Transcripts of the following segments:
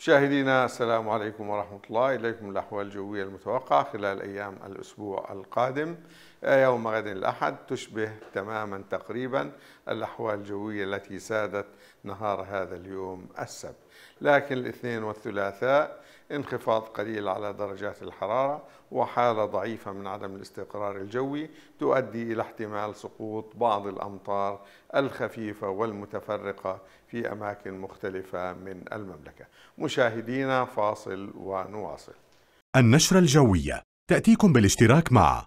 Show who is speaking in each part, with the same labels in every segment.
Speaker 1: مشاهدينا السلام عليكم ورحمة الله إليكم الأحوال الجوية المتوقعة خلال أيام الأسبوع القادم آه، يوم غد الأحد تشبه تماما تقريبا الأحوال الجوية التي سادت نهار هذا اليوم السبت لكن الاثنين والثلاثاء انخفاض قليل على درجات الحرارة وحالة ضعيفة من عدم الاستقرار الجوي تؤدي إلى احتمال سقوط بعض الأمطار الخفيفة والمتفرقة في أماكن مختلفة من المملكة مشاهدينا فاصل ونواصل
Speaker 2: النشرة الجوية تأتيكم بالاشتراك مع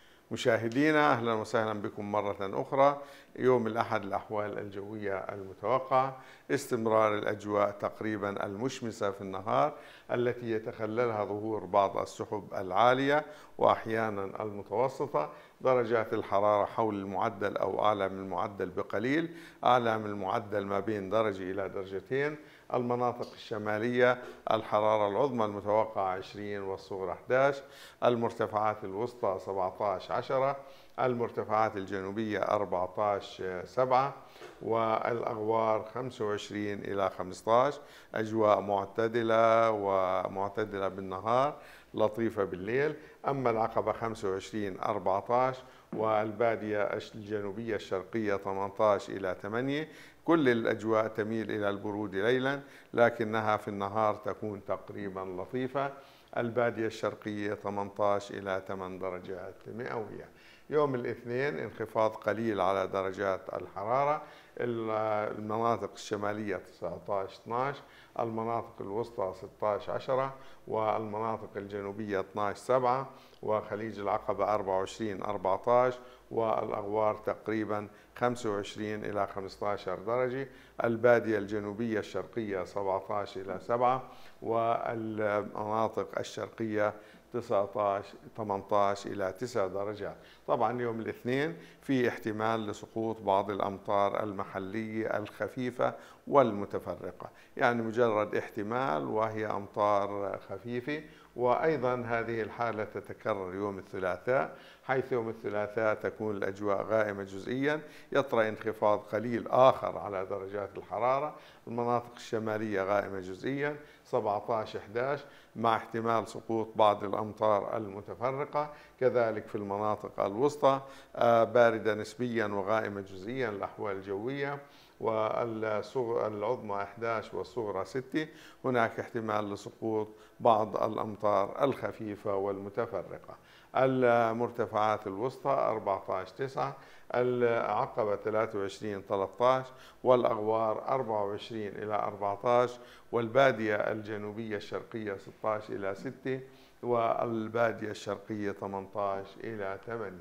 Speaker 1: مشاهدينا اهلا وسهلا بكم مره اخرى يوم الاحد الاحوال الجويه المتوقعه استمرار الاجواء تقريبا المشمسه في النهار التي يتخللها ظهور بعض السحب العاليه واحيانا المتوسطه درجات الحراره حول المعدل او اعلى من المعدل بقليل اعلى من المعدل ما بين درجه الى درجتين المناطق الشمالية الحرارة العظمى المتوقعة 20 والصغرى 11 المرتفعات الوسطى 17 10 المرتفعات الجنوبية 14 7 والأغوار 25 إلى 15 أجواء معتدلة ومعتدلة بالنهار لطيفة بالليل أما العقبة 25 14 والبادية الجنوبية الشرقية 18 إلى 8 كل الأجواء تميل إلى البرود ليلا لكنها في النهار تكون تقريبا لطيفة البادية الشرقية 18 إلى 8 درجات مئوية يوم الاثنين انخفاض قليل على درجات الحرارة المناطق الشمالية 19 12 المناطق الوسطى 16 10 والمناطق الجنوبية 12 7 وخليج العقبة 24 14 والأغوار تقريبا 25 إلى 15 درجة البادية الجنوبية الشرقية 17 إلى 7 والمناطق الشرقية 19 18 إلى 9 درجات طبعا يوم الاثنين في احتمال لسقوط بعض الأمطار الم المحلية الخفيفة والمتفرقة يعني مجرد احتمال وهي أمطار خفيفة وأيضا هذه الحالة تتكرر يوم الثلاثاء حيث يوم الثلاثاء تكون الأجواء غائمة جزئيا يطرأ انخفاض قليل آخر على درجات الحرارة المناطق الشمالية غائمة جزئيا 17 11 مع احتمال سقوط بعض الأمطار المتفرقة كذلك في المناطق الوسطى آه، باردة نسبيا وغائمة جزئيا الأحوال الجوية العظمى 11 والصغرى 6 هناك احتمال لسقوط بعض الأمطار الخفيفة والمتفرقة المرتفعات الوسطى 14 9 العقبة 23 13 والأغوار 24 إلى 14 والبادية الجنوبية الشرقية 16 إلى 6 والبادية الشرقية 18 إلى 8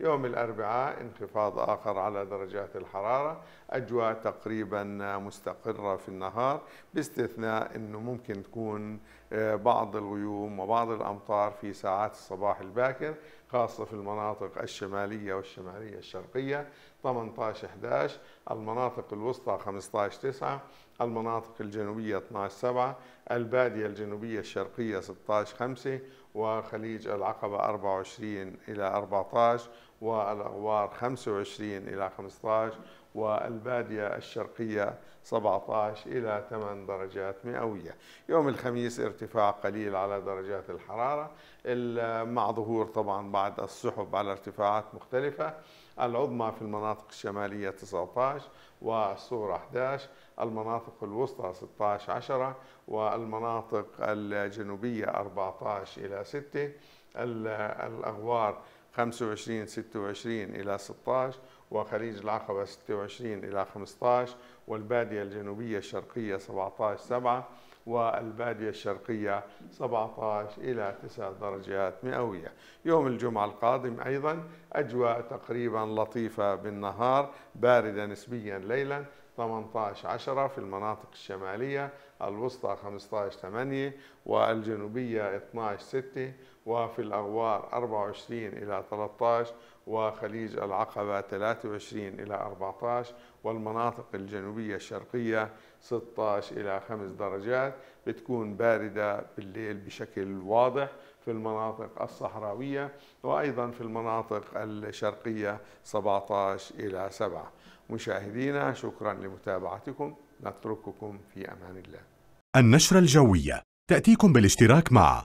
Speaker 1: يوم الأربعاء انخفاض آخر على درجات الحرارة أجواء تقريبا مستقرة في النهار باستثناء أنه ممكن تكون آه، بعض الغيوم وبعض الأمطار في ساعات الصباح الباكر خاصة في المناطق الشمالية والشمالية الشرقية 18 11 المناطق الوسطى 15 9 المناطق الجنوبية 12 7 البادية الجنوبية الشرقية 16 5 وخليج العقبة 24 إلى 14 والأغوار 25 إلى 15 والبادية الشرقية 17 إلى 8 درجات مئوية يوم الخميس ارتفاع قليل على درجات الحرارة مع ظهور طبعا بعض السحب على ارتفاعات مختلفة العظمى في المناطق الشمالية 19 والصورة 11 المناطق الوسطى 16 10 والمناطق الجنوبية 14 إلى 6 الأغوار 25 26 إلى 16 وخليج العقبة 26 إلى 15 والبادية الجنوبية الشرقية 17 7 والبادية الشرقية 17 إلى 9 درجات مئوية يوم الجمعة القادم أيضا أجواء تقريبا لطيفة بالنهار باردة نسبيا ليلا 18 10 في المناطق الشمالية الوسطى 15 8 والجنوبية 12 6 وفي الأغوار 24 إلى 13 وخليج العقبة 23 إلى 14 والمناطق الجنوبية الشرقية 16 إلى 5 درجات بتكون باردة بالليل بشكل واضح في المناطق الصحراوية وأيضا في المناطق الشرقية 17 إلى 7 مشاهدينا شكرا لمتابعتكم نترككم في أمان الله
Speaker 2: النشرة الجوية تأتيكم بالاشتراك مع